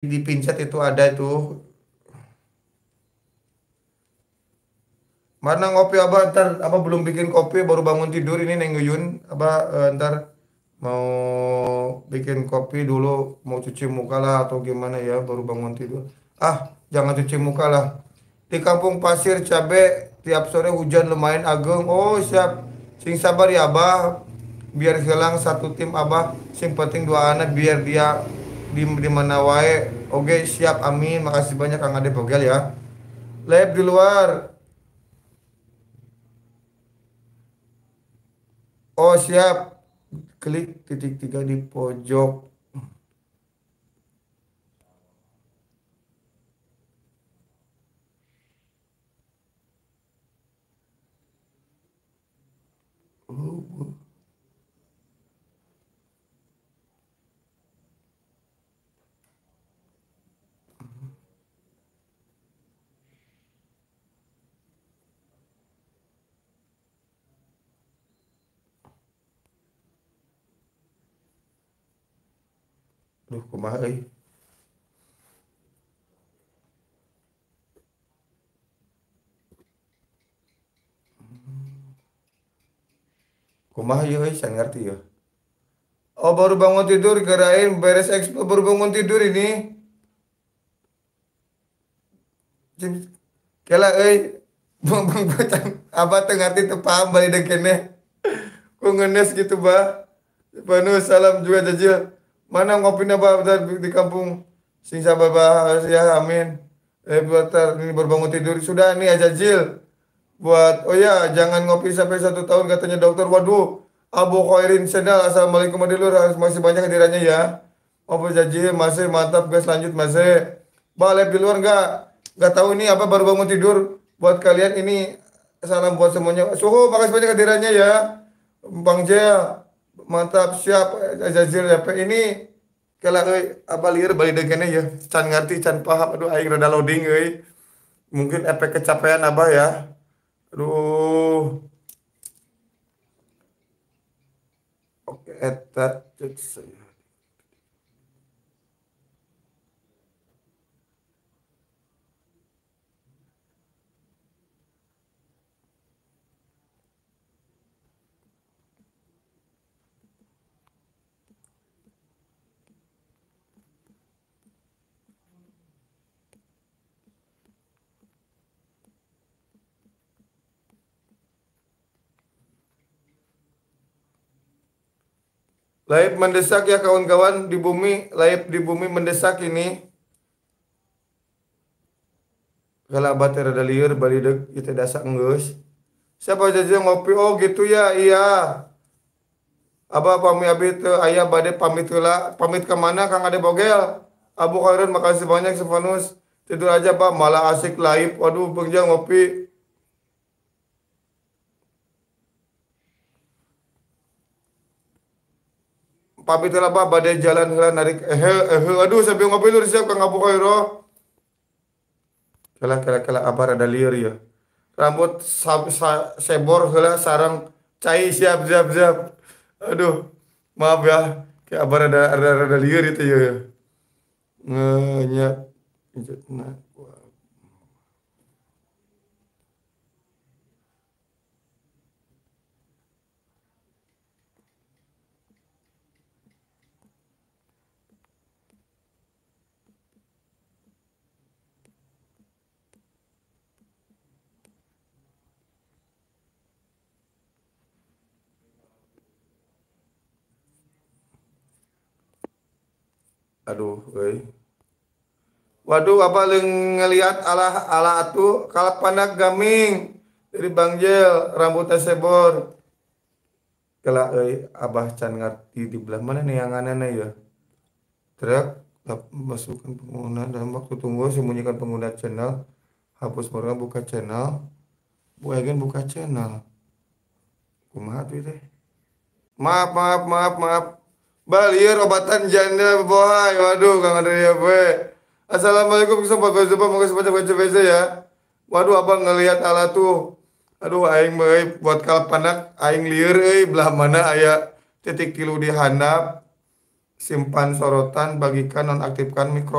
di pincet itu ada itu mana ngopi apa ntar apa belum bikin kopi baru bangun tidur ini neng Yun apa eh, ntar mau bikin kopi dulu mau cuci muka lah atau gimana ya baru bangun tidur ah jangan cuci muka lah di kampung pasir cabe tiap sore hujan lumayan ageng oh siap sing sabar ya abah biar hilang satu tim abah sing penting dua anak biar dia di, di mana wae oke siap amin makasih banyak kang ade Bogel ya Live di luar oh siap klik titik tiga di pojok Oh, duh kumaha euy kumaha yeuh ya, euy saya ngerti ya oh baru bangun tidur gerain beres expo baru bangun tidur ini kela euy bang bang bacang apa tengah teu paham balik dekene ku ngenes gitu bah Panu salam juga jajil mana ngopi ngopinya bapak di kampung sing sabar bahas ya amin eh buat eh, ini berbangun tidur sudah ini aja jil buat oh ya jangan ngopi sampai satu tahun katanya dokter waduh Abu Khairin Senal Assalamualaikum Adilur harus masih banyak hadirannya ya Abu jaji masih mantap guys lanjut masih balik di luar enggak enggak tahu ini apa baru bangun tidur buat kalian ini salam buat semuanya suhu makasih banyak hadirannya ya Bang Jel mantap siap jazil ya ini kalau apa liar balik dengannya ya can ngerti can paham aduh aing rada loading euy mungkin efek kecapean abah ya aduh oke eta eh, cek Laib mendesak ya kawan-kawan di bumi, laib di bumi mendesak ini. Kalau bater ada liur, balidek kita dasak enggus. Siapa saja ngopi? Oh gitu ya, iya. Abah pamit abit, ayah badai pamit kula pamit kemana Kang Ade Bogel Abu Khairun makasih banyak sepanus. tidur aja Pak malah asik laib waduh pengjang ngopi pamit lah bah badai jalan heula narik eh eh aduh sampai ngopi lu siap ngapu Abu Khairo kala kala kala abar ada liur ya rambut sab, sa, sebor heula sarang cai siap siap siap aduh maaf ya kayak abar ada ada ada liur itu ya, ya? ngenya nah aduh woi Waduh paling ngelihat ala itu kalap panak gaming dari Bang Jel rambutnya sebor kela woi abah can ngerti di belah mana nih yang aneh ya teriak masukkan pengguna dan waktu tunggu sembunyikan pengguna channel hapus mereka buka channel Bu Egen buka channel kumaha tuh deh maaf maaf maaf maaf balir ieu robatan janda bohai Waduh Kang Adria we. Assalamualaikum sempat Facebook moga sempat baca ya. Waduh Abang ngelihat ala tuh. Aduh aing meuy buat kalpanak aing lieur eh belah mana ayah titik tilu di simpan sorotan bagikan nonaktifkan mikro